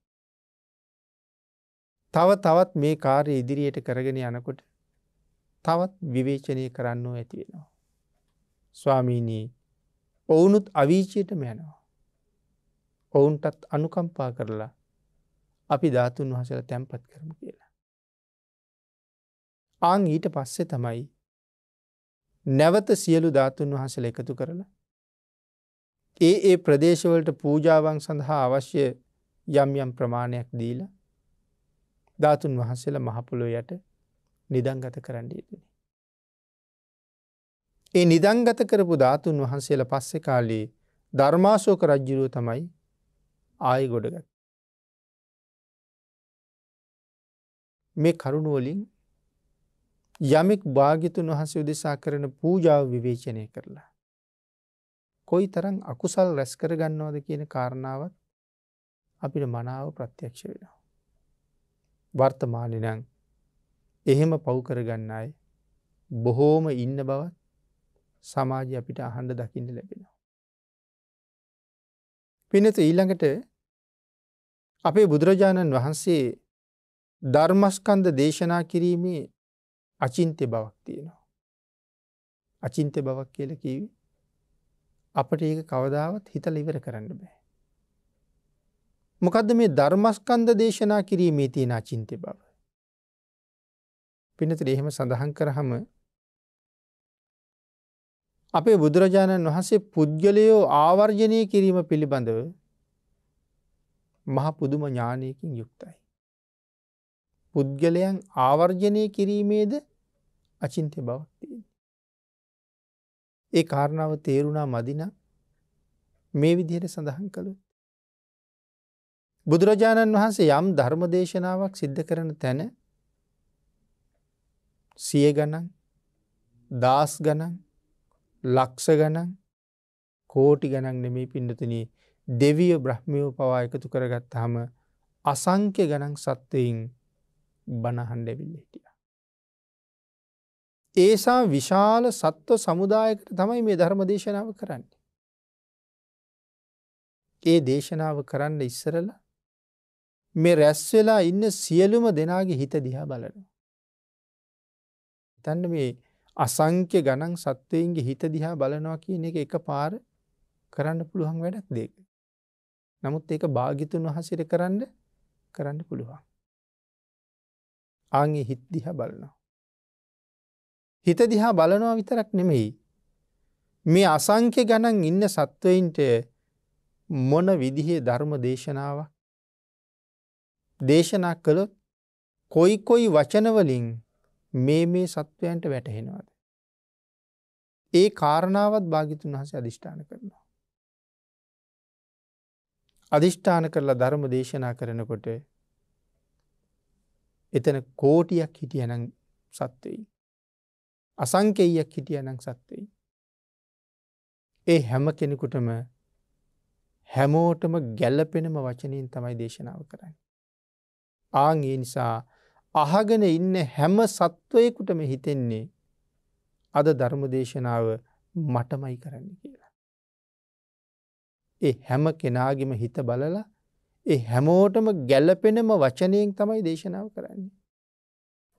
තව තවත් මේ කාරය ඉදිරියට කරගෙන යනකොට තවත් විවේචනය කරන්නෝ ඇතිවෙනවා. ස්වාමීනී ඔවුනුත් අවීචයටම යනවා. ඔවුන්ටත් අනුකම්පා කරලා අපි ධාතුන් වහසල තැන්පත් කරමු කියලා. ආං ඊට පස්සෙ තමයි නැවත සියලු ධාතුන් වහසල එකතු කරලා ඒ ඒ ප්‍රදේශවලට පූජාවන් සඳහා අවශ්‍ය යම් යම් ප්‍රමාණයක් දීලා ධාතුන් වහන්සේලා මහපුළො යට නිදංගත කරන්න යුතුනි. ඒ නිදංගත කරපු ධාතුන් වහන්සේලා පස්සෙ කාලයේ ධර්මාශෝක රජ්ජුරුව තමයි ආය ගොඩගත්. මේ කරුණුවලින් යමෙක් භාගිතුන් වහස උදෙසා කරන පූජාව විවේචනය කරලා. කොයි තරන් අකුසල් රැස් කරගන්නවාද කියන කාරණාවත් අපිට මනාව ප්‍රත්‍යක්ෂ වෙනවා. වර්තමානනං එහෙම පව්කරගන්නයි බොහෝම ඉන්න බවත් සමාජ අපිට අහන්ඩ දකින්න ලැබෙනවා. පිනත ඊළඟට අපේ බුදුරජාණන් වහන්සේ ධර්මස්කන්ද දේශනා කිරීමේ අචින්ත්‍ය බවක් තියෙනවා. අචින්ත්‍ය බවක් කියල කිවේ අපට ඒක කවදාවත් හිතල ඉවර කරන්න බෑ. මොකදද මේ ධර්මස්කන්ද දේශනා කිරීමේ තියෙන අචින්ත්‍ය බව. පිනතිර එහෙම සඳහන් කරහම අපේ බුදුරජාණන් වහන්සේ පුද්ගලයෝ ආවර්ජනය කිරීම පිළිබඳව මහ පුදුම ඥානයකින් යුක්තයි. පුද්ගලයන් ආවර්ජනය කිරීමේද අචින්ත්‍ය බවක් ඒ කාරණාව තේරුණා මදින මේ විදිහයට සඳහන් කළු. බුදුරජාණන් වහන්සේ යම් ධර්ම දේශනාවක් සිද්ධ කරන තැන සිය ගණන් දාස් ගණන් ලක්ෂ ගණන් කෝටි ගණන් නෙමේ පිඩතන දෙවිය බ්‍රහ්මියෝ පවා එකතු කරගත් හම අසංක්‍ය ගණන් සත්වයින් බණහන්ඩැවිල්ල හිටිය. ඒසා විශාල සත්ව සමුදායකට තමයි මේ ධර්ම දේශනාව කරන්න. ඒ දේශනාව කරන්න ඉස්සරල මේ රැස්වෙලා ඉන්න සියලුම දෙනාගේ හිත දිහා බලන. තන්න මේ අසංක්‍ය ගණන් සත්වයන්ගේ හිත දිහා බලනවා කියන එක එක පාර කරන්න පුළුවන් වැඩක් දෙක. නමුත් ඒක භාගිතුන් වහසිර කරන්න කරන්න පුළුවන්. ආගේ හිත් දිහා බලනවා. හිත දිහා බලනවා විතරක් නෙමෙයි. මේ අසංක්‍ය ගණන් ඉන්න සත්වයින්ට මොන විදිහේ ධර්ම දේශනාව දේශනා කළොත් කොයි කොයි වචනවලින් මේ මේ සත්වයන්ට වැටහෙනවාද. ඒ කාරණාවත් භාගිතුන් වහස අධිෂ්ඨාන කරනවා. අධිෂ්ඨාන කරලා ධර්ම දේශනා කරනකොට එතන කෝටියක් හිටියනං සත්වයි. අසංකෙයියක් හිටියනං සත්වෙයි. ඒ හැම කෙනෙකුටම හැමෝටම ගැල්ලපෙනම වචනයෙන් තමයි දේශනාව කරන්න. ආං ඒ නිසා අහගෙන ඉන්න හැම සත්වයකුටම හිතෙන්නේ අද ධර්ම දේශනාව මටමයි කරන්න කියලා. ඒ හැම කෙනාගෙම හිත බලලා ඒ හැමෝටම ගැලපෙනම වචනයෙන් තමයි දේශනාව කරන්නේ.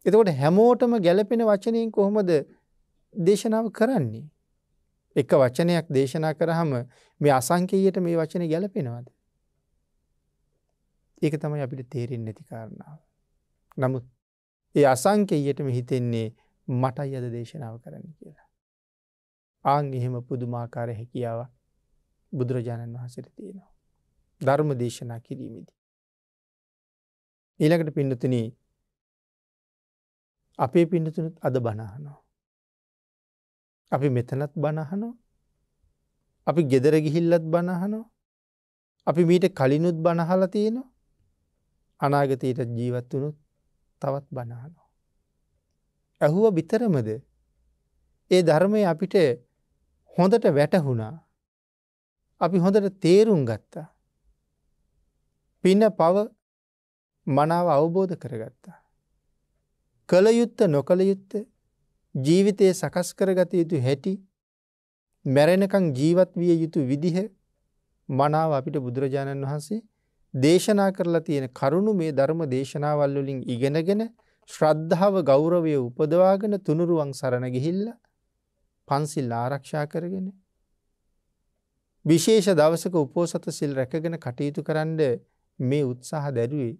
එතකොට හැමෝටම ගැලපෙන වචනයෙන් කොහොමද දේශනාව කරන්නේ. එක වචනයක් දේශනා කරහම මේ අසංකයට මේ වචන ගැලපෙනවද. ඒක තමයි අපිට තේරෙන් නැති කාරණාව. නමුත් ඒ අසංකයටම හිතෙන්නේ මටයි අද දේශනාව කරන්න කියලා. ආං එහෙම පුදුමාකාර හැකියාව බුදුරජාණන් වහසට තියෙනවා. ධර්ම දේශනා කිරීමේදී. ඊළඟට පින්නතුනී අපේ පිඩිතුනුත් අද බණහනෝ. අපි මෙතනත් බණහනෝ අපි ගෙදර ගිහිල්ලත් බණහනෝ අපි මීට කලිනුත් බණහල තියෙනවා අනාගතයට ජීවත් වනුත් තවත් බණහනෝ. ඇහුව බිතරමද ඒ ධර්මය අපිට හොඳට වැටහුණා අපි හොඳට තේරුම් ගත්තා. පින්න පව මනාව අවබෝධ කරගත්තා. කළයුත්ත නොකළයුත්ත ජීවිතයේ සකස් කරගත යුතු හැටි මැරෙනකං ජීවත් විය යුතු විදිහ මනාව අපිට බුදුරජාණන් වහන්සේ දේශනා කරලා තියෙන කරුණු මේ ධර්ම දේශනාවල්ලොලින් ඉගෙනගෙන ශ්‍රද්ධාව ගෞරවය උපදවාගෙන තුනුරුවන් සරණ ගිහිල්ල පන්සිල් ආරක්ෂා කරගෙන. විශේෂ දවසක උපෝසත සිල් රැකගෙන කටයුතු කරන්න මේ උත්සාහ දැරුවේ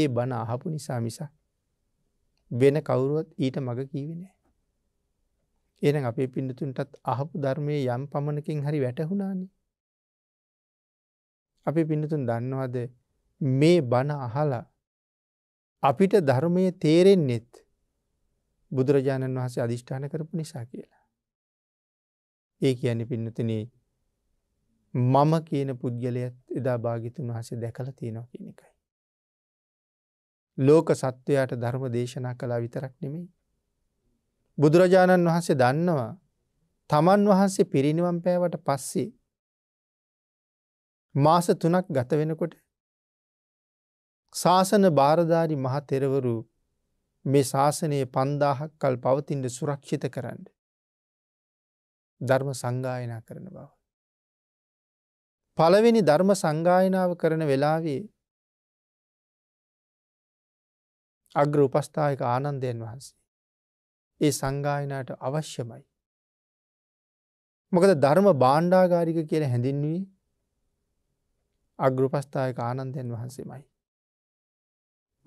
ඒ බණ අහපු නිසා මිසක්. වෙන කවුරුවත් ඊට මඟ කීවෙන. එන අපේ පිඩතුන්ටත් අහපු ධර්මය යම් පමණකින් හරි වැටහුණානි. අපි පිඩතුන් දන්නවාද මේ බණ අහලා අපිට ධර්මය තේරෙන්නෙත් බුදුරජාණන් වහසේ අධිෂ්ඨාන කරපු නිසා කියලා. ඒ කියන්නේ පින්නතිනේ මම කියන පුද්ගලයත් එදා භාගිතුන් වහසේ දැකල තියෙනවා කියන එකයි. ලෝක සත්වයාට ධර්ම දේශනා කලා විතරක් නෙමෙයි. බුදුරජාණන් වහන්සේ දන්නවා තමන් වහන්සේ පිරිනිවම් පෑවට පස්සේ මාස තුනක් ගත වෙනකොට ශාසන භාරධාරි මහතෙරවරු මේ ශාසනයේ පන්දාහක් කල් පවතින්ට සුරක්ෂිත කරන්න. ධර්ම සංගායනා කරන බව. පළවෙනි ධර්ම සංගායනාව කරන වෙලාවේ අග්‍ර උපස්ථායක ආනන්දයන් වහන්සේ. ඒ සංගායනයට අවශ්‍යමයි. මොකද ධර්ම බාණ්ඩාගාරික කියල හැඳින්වී අග්‍රපස්ථායක ආනන්දයන් වහන්සේමයි.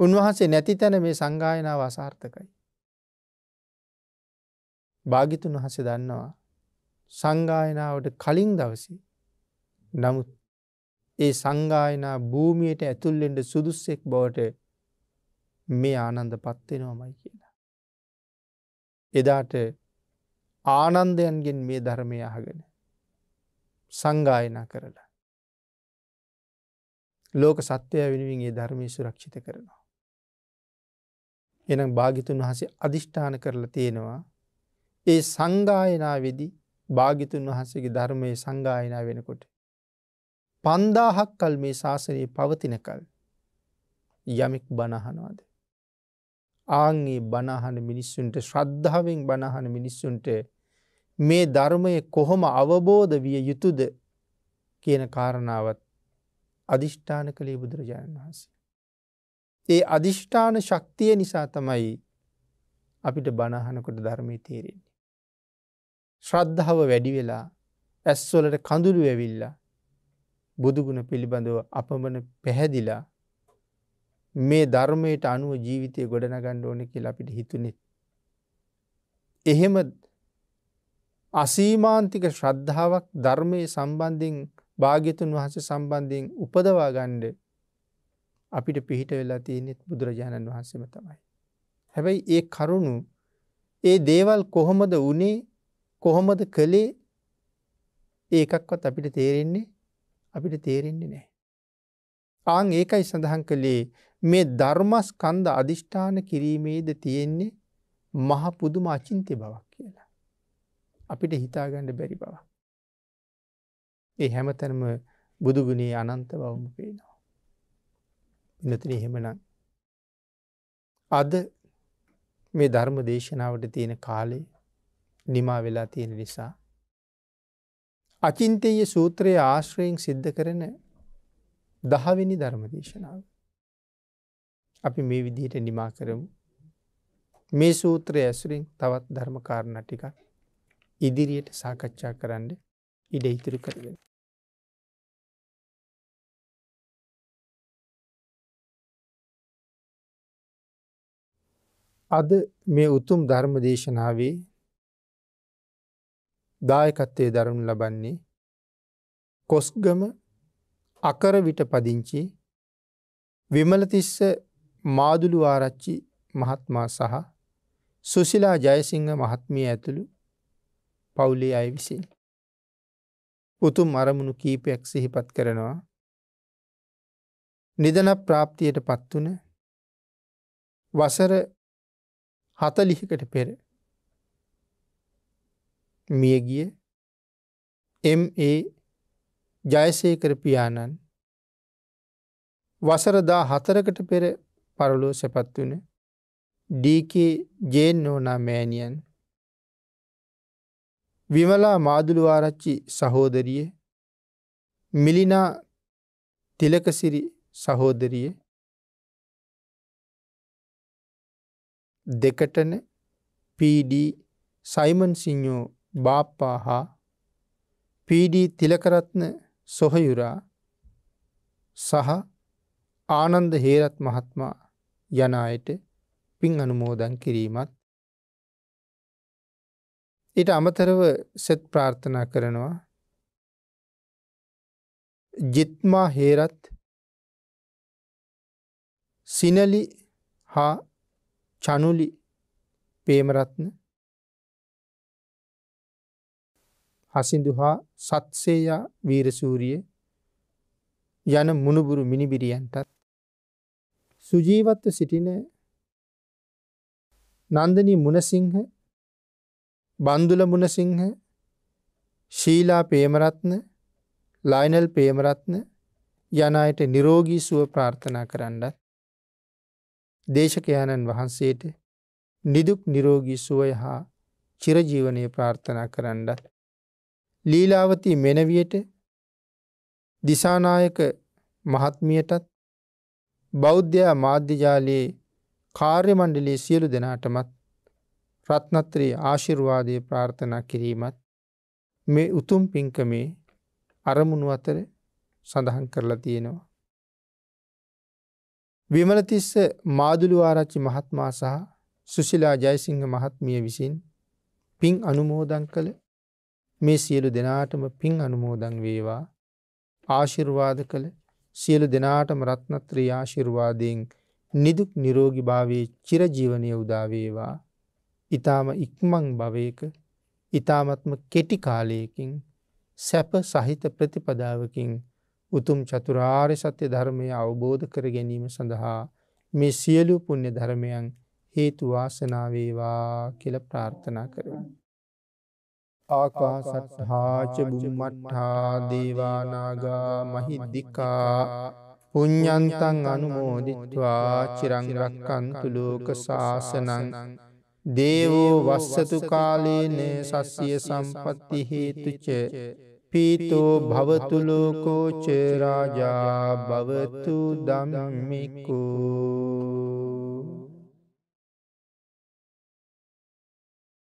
උන්වහන්සේ නැති තැන මේ සංගායනාව අසාර්ථකයි. භාගිතුන් වහසේ දන්නවා සංගායනාවට කලින් දවසි නමුත් ඒ සංගායනා භූමියයට ඇතුල්ලෙන්ට සුදුස්සෙක් බවට මේ ආනන්ද පත්වෙනවාමයි කියලා. එදාට ආනන්දයන්ගෙන් මේ ධර්මය අහගෙන සංගායන කරලා. ලෝක සත්‍යය වෙනුවෙන් ඒ ධර්මය සුරක්ෂිත කරනවා. එනම් භාගිතුන් වහසේ අධිෂ්ඨාන කරලා තියෙනවා ඒ සංගායනා වෙදි භාගිතුන් වහන්සේගේ ධර්මය සංගායනා වෙනකොට. පන්දාහක් කල් මේ ශාසනයේ පවතින කල් යමෙක් බණහනවාද. ආංගේ බණහන මිනිස්සුන්ට ශ්‍රද්ධාවෙන් බණහන මිනිස්සුන්ට මේ ධර්මය කොහොම අවබෝධ විය යුතුද කියන කාරණාවත් අධිෂ්ඨාන කළේ බුදුරජාණන් වහන්සේ. ඒ අධිෂ්ඨාන ශක්තිය නිසා තමයි අපිට බණහනකොට ධර්මය තේරෙන්නේ. ශ්‍රද්ධාව වැඩි වෙලා ඇස්වලට කඳුළු ඇවිල්ලා බුදුගුණ පිළිබඳව අපමන පැහැදිලා මේ ධර්මයට අනුව ජීවිතය ගොඩනගණ්ඩ ඕන කිය අපිට හිතුනෙත්. එහෙම අසීමාන්තික ශ්‍රද්ධාවක් ධර්මය සම්බන්ධින් භාගිතුන් වහස සම්බන්ධයෙන් උපදවා ගණ්ඩ අපිට පිහිට වෙලා තියනෙත් බුදුරජාණන් වහන්සේම තමයි. හැබැයි ඒ කරුණු ඒ දේවල් කොහොමද වනේ කොහොමද කළේ ඒකක්වත් අපිට තේරෙන්නේ අපිට තේරෙන්නේ නෑ. ආං ඒකයි සඳහන් කළේ මේ ධර්මස්කන්ධ අධිෂ්ඨාන කිරීමේද තියෙන්නේ මහ පුදුම අචින්තය බවක් කියලා. අපිට හිතාගණ්ඩ බැරි බව. ඒ හැමතැනම බුදුගුණේ අනන්ත බවම පේනවා. ඉනතින එහෙමනම්. අද මේ ධර්ම දේශනාවට තියෙන කාලේ නිමා වෙලා තියෙන නිසා. අචින්තයේ සූත්‍රයේ ආශ්‍රයෙන් සිද්ධ කරන දහවිනි ධර්ම දේශනාව. අපි මේ විදිහට නිමා කරමු. මේ සූත්‍රය ඇසුරින් තවත් ධර්මකාරණ ටික ඉදිරියට සාකච්ඡා කරන්න ඉඩ ඉතුරු කරගෙන. අද මේ උතුම් ධර්ම දේශනාවේ දායකත්වය දරුණු ලබන්නේ කොස්ගම අකරවිට පදිංචි විමලතිස්ස මාදුළු ආරච්චි මහත්මා සහ සුසිලා ජයසිංහ මහත්මිය ඇතුළු පවුලේ අය විසින්. උතුම් අරමුණු කීපයක් සිහිපත් කරනවා. නිදන ප්‍රාප්තියට පත්වන වසර හතලිහිකට පෙර මියගිය එම් ඒ ජයසේකර පියාණන් වසරදා හතරකට පෙර පරලෝ සැපත් වන ඩීකේ ජේන් නෝනා මෑනියන් විමලා මාදුළු ආරච්චි සහෝදරිය මිලිනා තිලකසිරි සහෝදරිය දෙකටන පඩ සයිමන් සිං්ඥෝ බාප්පා හා පඩ තිලකරත්න සොහයුරා සහ ආනන්ද හේරත් මහත්මා යන අයට පින් අනුමෝදන් කිරීමත් ඊට අමතරව සෙත් ප්‍රාර්ථනා කරනවා ජිත්මා හේරත් සිනලි හා චනුලි පේමරත්න හසිදු හා සත්සේයා වීරසූරිය යන මුණුබුරු මිනිබිරියන්ටත් සුජීවත්ව සිටින නන්දනී මුණසිංහ බන්දුල මුණසිංහ ශීලා පේමරත්න ලයිනල් පේමරත්න යන අයට නිරෝගී සුව ප්‍රාර්ථනා කරන්නත් දේශකයාණන් වහන්සේට නිදුක් නිරෝගී සුවය හා චිරජීවනය ප්‍රාර්ථනා කරන්නත් ලීලාවති මෙනවියට දිසානායක මහත්මියටත් බෞද්ධයා මාධ්‍යජාලයේ කාර්යමණ්ඩලයේ සියලු දෙනාටමත් රත්නත්‍රී ආශිර්වාදය ප්‍රාර්ථනා කිරීමත් මේ උතුම් පින්කමේ අරමුණු අතර සඳහන් කරලා තියෙනවා. විමලතිස්ස මාදුළු ආරච්චි මහත්මා සහ සුසිලා ජයසිංහ මහත්මිය විසින් පින් අනුමෝදන් කළ මේ සියලු දෙනාටම පින් අනුමෝදන් වේවා ආශිර්වාද කළ සියලු දෙනාටම රත්නත්‍රී ආශිර්වාදයෙන් නිදුක් නිරෝගී භාවයේ චිරජීවනයේ උදා වේවා. ඊ타ම ඉක්මන් භවයක ඊ타මත්ම කෙටි කාලයකින් සැප සහිත ප්‍රතිපදාවකින් උතුම් චතුරාර්ය සත්‍ය ධර්මය අවබෝධ කර ගැනීම සඳහා මේ සියලු පුණ්‍ය ධර්මයන් හේතු වාසනා වේවා කියලා ප්‍රාර්ථනා කරමි. ආකාසට්හාච බුම්මට්හා දේවානාගා මහිද්දිකා පුඤ්ඥන්තන් අනුමෝදිත්වා චිරංරක්කන්තු ලෝක ශාසනං දේවෝ වස්සතු කාලේන සස්සිය සම්පත්ති හේතුච පීතෝ භවතුලෝකෝචරාජා භවතු දමමිකෝ